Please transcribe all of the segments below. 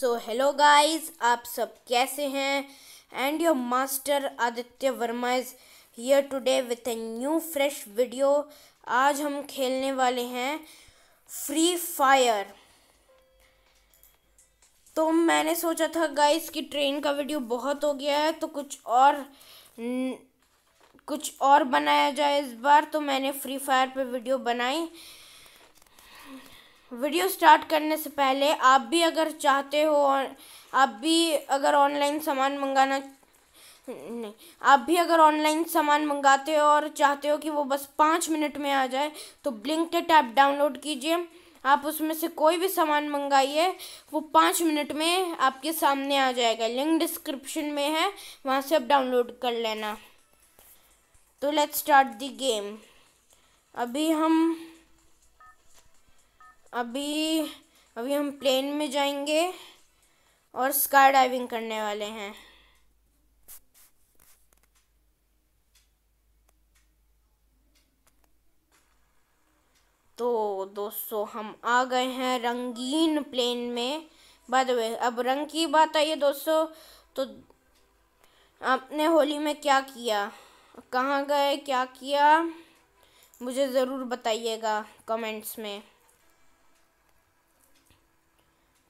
So hello guys आप सब कैसे हैं and your master Aditya Verma is here today with a new fresh video आज हम खेलने वाले हैं फ्री फायर तो मैंने सोचा था गाइस कि ट्रेन का वीडियो बहुत हो गया है तो कुछ और कुछ और बनाया जाए इस बार तो मैंने फ्री फायर पे वीडियो बनाई वीडियो स्टार्ट करने से पहले आप भी अगर चाहते हो आप भी अगर ऑनलाइन सामान मंगाना नहीं आप भी अगर ऑनलाइन सामान मंगाते हो और चाहते हो कि वो बस पाँच मिनट में आ जाए तो के टैप डाउनलोड कीजिए आप उसमें से कोई भी सामान मंगाइए वो पाँच मिनट में आपके सामने आ जाएगा लिंक डिस्क्रिप्शन में है वहाँ से आप डाउनलोड कर लेना तो लेट्स स्टार्ट दी गेम अभी हम अभी अभी हम प्लेन में जाएंगे और स्काई डाइविंग करने वाले हैं तो दोस्तों हम आ गए हैं रंगीन प्लेन में बाद अब रंग की बात आई है दोस्तों तो आपने होली में क्या किया कहाँ गए क्या किया मुझे ज़रूर बताइएगा कमेंट्स में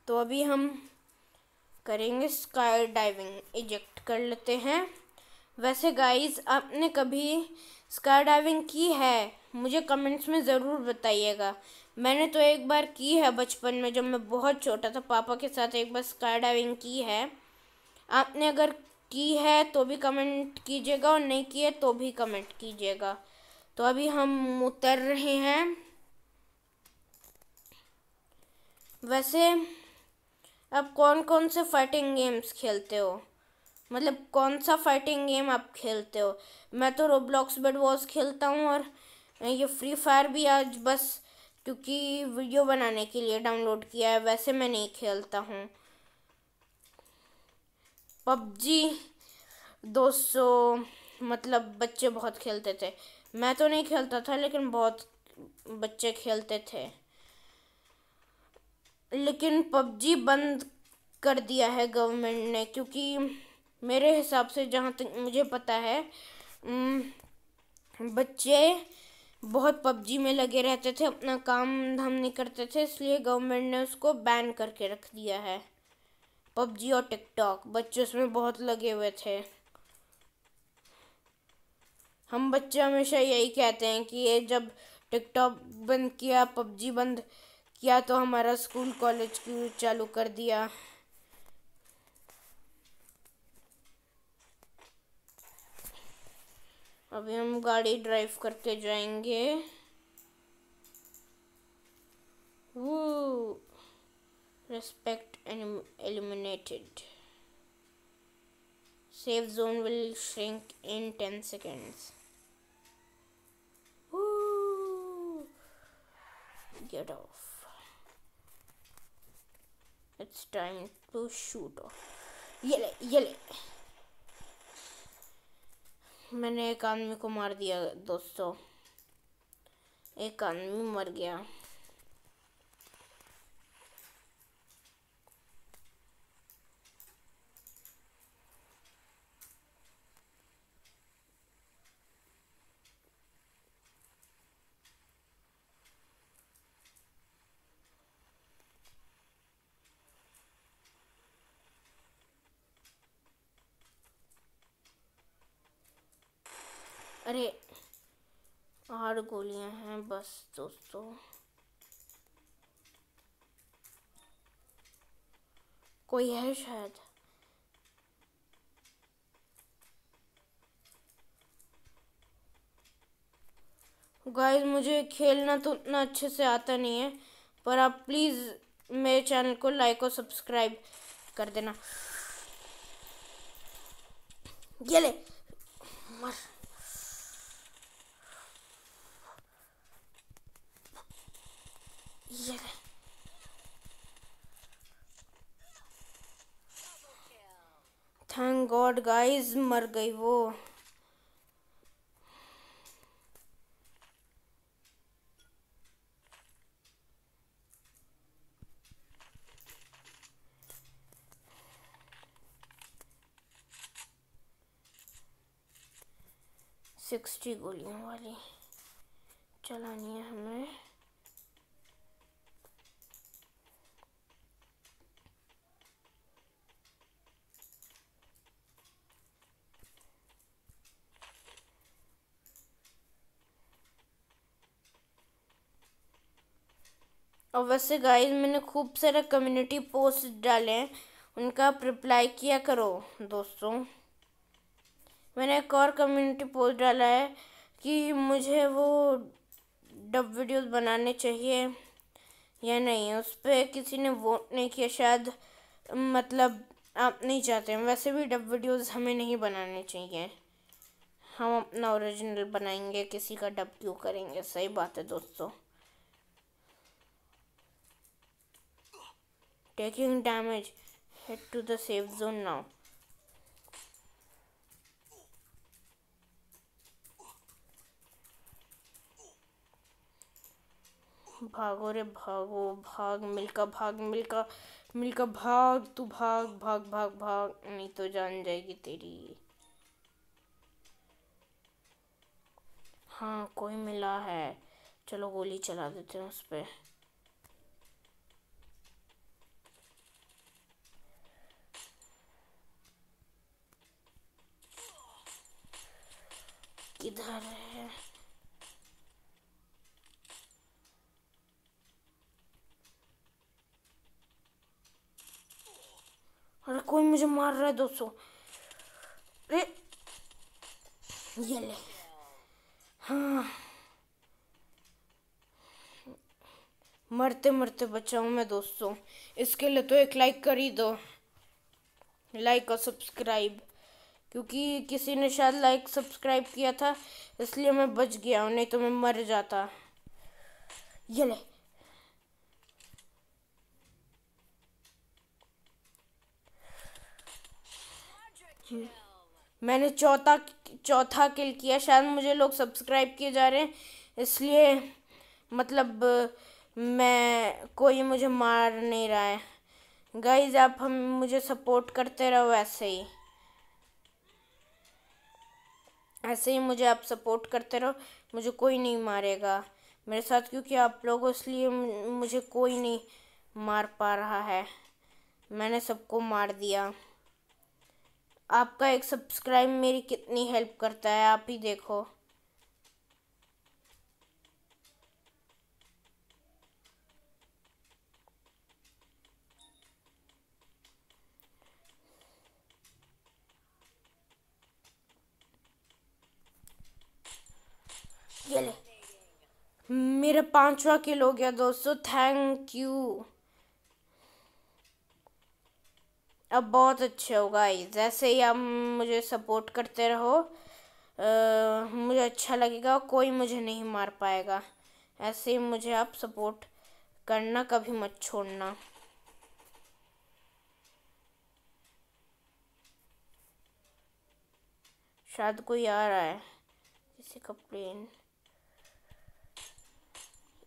तो अभी हम करेंगे स्काई डाइविंग इजेक्ट कर लेते हैं वैसे गाइस आपने कभी स्काई डाइविंग की है मुझे कमेंट्स में ज़रूर बताइएगा मैंने तो एक बार की है बचपन में जब मैं बहुत छोटा था पापा के साथ एक बार स्काई डाइविंग की है आपने अगर की है तो भी कमेंट कीजिएगा और नहीं की है तो भी कमेंट कीजिएगा तो अभी हम उतर रहे हैं वैसे आप कौन कौन से फाइटिंग गेम्स खेलते हो मतलब कौन सा फाइटिंग गेम आप खेलते हो मैं तो रोब्लॉक्स बेड वॉस खेलता हूँ और ये फ्री फायर भी आज बस क्योंकि वीडियो बनाने के लिए डाउनलोड किया है वैसे मैं नहीं खेलता हूँ पबजी दो सौ मतलब बच्चे बहुत खेलते थे मैं तो नहीं खेलता था लेकिन बहुत बच्चे खेलते थे लेकिन पबजी बंद कर दिया है गवर्नमेंट ने क्योंकि मेरे हिसाब से जहाँ तक मुझे पता है बच्चे बहुत पबजी में लगे रहते थे अपना काम धाम नहीं करते थे इसलिए गवर्नमेंट ने उसको बैन करके रख दिया है पबजी और टिकटॉक बच्चे उसमें बहुत लगे हुए थे हम बच्चे हमेशा यही कहते हैं कि ये जब टिकटॉक बंद किया पबजी बंद किया तो हमारा स्कूल कॉलेज क्यों चालू कर दिया अभी हम गाड़ी ड्राइव करते जाएंगे वो respect eliminated safe zone will shrink in ten seconds get off it's time to shoot off ये ले ये ले मैंने एक आदमी को मार दिया दोस्तों एक आदमी मर गया अरे आठ गोलियां हैं बस दोस्तों कोई है शायद गाइस मुझे खेलना तो उतना अच्छे से आता नहीं है पर आप प्लीज़ मेरे चैनल को लाइक और सब्सक्राइब कर देना ये ले मर Yeah. थैंक गॉड गाइस मर गई वो सिक्सटी गोलियों वाली चलानी है हमें और वैसे गाइस मैंने खूब सारे कम्युनिटी पोस्ट डाले हैं उनका आप रिप्लाई किया करो दोस्तों मैंने एक और कम्युनिटी पोस्ट डाला है कि मुझे वो डब वीडियोस बनाने चाहिए या नहीं उस पर किसी ने वोट नहीं किया शायद मतलब आप नहीं चाहते हैं वैसे भी डब वीडियोस हमें नहीं बनाने चाहिए हम अपना ओरिजिनल बनाएंगे किसी का डब क्यों करेंगे सही बात है दोस्तों taking damage. Head to the safe zone now. भागो रे भागो भाग मिलका भाग मिलका मिलका भाग तू भाग भाग भाग भाग नहीं तो जान जाएगी तेरी हाँ कोई मिला है चलो गोली चला देते हैं उस पर किधर है अरे कोई मुझे मार रहा है दोस्तों अरे ये ले हाँ मरते मरते बचाऊ मैं दोस्तों इसके लिए तो एक लाइक कर ही दो लाइक और सब्सक्राइब क्योंकि किसी ने शायद लाइक सब्सक्राइब किया था इसलिए मैं बच गया हूँ नहीं तो मैं मर जाता ये ले मैंने चौथा चौथा किल किया शायद मुझे लोग सब्सक्राइब किए जा रहे हैं इसलिए मतलब मैं कोई मुझे मार नहीं रहा है गाइज आप हम मुझे सपोर्ट करते रहो वैसे ही ऐसे ही मुझे आप सपोर्ट करते रहो मुझे कोई नहीं मारेगा मेरे साथ क्योंकि आप लोग इसलिए मुझे कोई नहीं मार पा रहा है मैंने सबको मार दिया आपका एक सब्सक्राइब मेरी कितनी हेल्प करता है आप ही देखो ये ले मेरा पांचवा किल हो गया दोस्तों थैंक यू अब बहुत अच्छा होगा जैसे ही आप मुझे सपोर्ट करते रहो आ, मुझे अच्छा लगेगा कोई मुझे नहीं मार पाएगा ऐसे ही मुझे आप सपोर्ट करना कभी मत छोड़ना शायद कोई आ रहा है किसी का प्लेन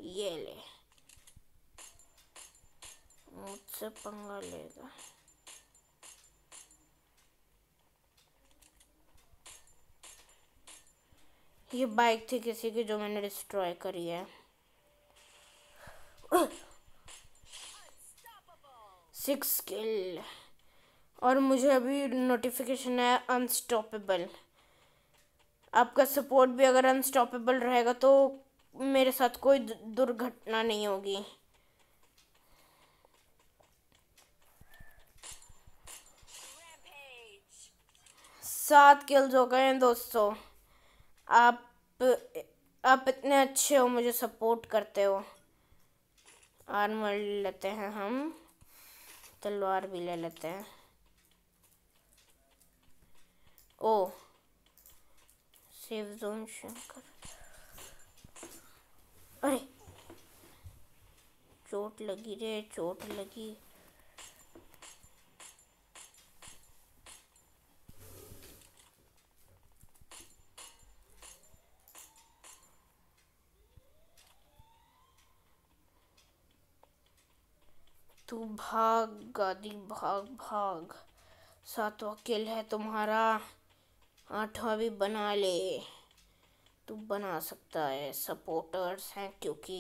ये ले मुझसे पंगा लेगा ये बाइक थी किसी की जो मैंने डिस्ट्रॉय करी है सिक्स किल और मुझे अभी नोटिफिकेशन है अनस्टॉपेबल आपका सपोर्ट भी अगर अनस्टॉपेबल रहेगा तो मेरे साथ कोई दुर्घटना नहीं होगी सात किल्स हो गए हैं दोस्तों आप आप इतने अच्छे हो मुझे सपोर्ट करते हो आर्मर ले लेते हैं हम तलवार भी ले लेते हैं ओ सेव जोन शंकर अरे चोट लगी रे चोट लगी तू भाग गादी भाग भाग सातवा किल है तुम्हारा आठवां भी बना ले तो बना सकता है सपोर्टर्स हैं क्योंकि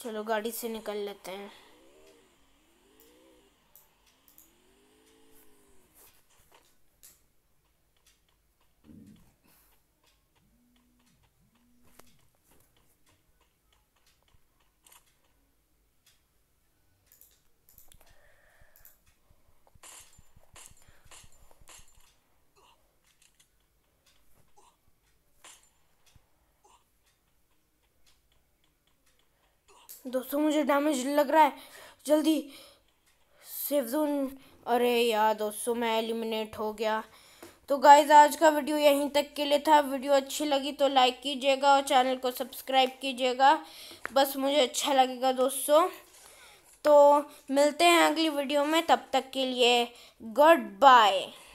चलो गाड़ी से निकल लेते हैं दोस्तों मुझे डैमेज लग रहा है जल्दी सेफ जोन अरे यार दोस्तों मैं एलिमिनेट हो गया तो गाइज आज का वीडियो यहीं तक के लिए था वीडियो अच्छी लगी तो लाइक कीजिएगा और चैनल को सब्सक्राइब कीजिएगा बस मुझे अच्छा लगेगा दोस्तों तो मिलते हैं अगली वीडियो में तब तक के लिए गुड बाय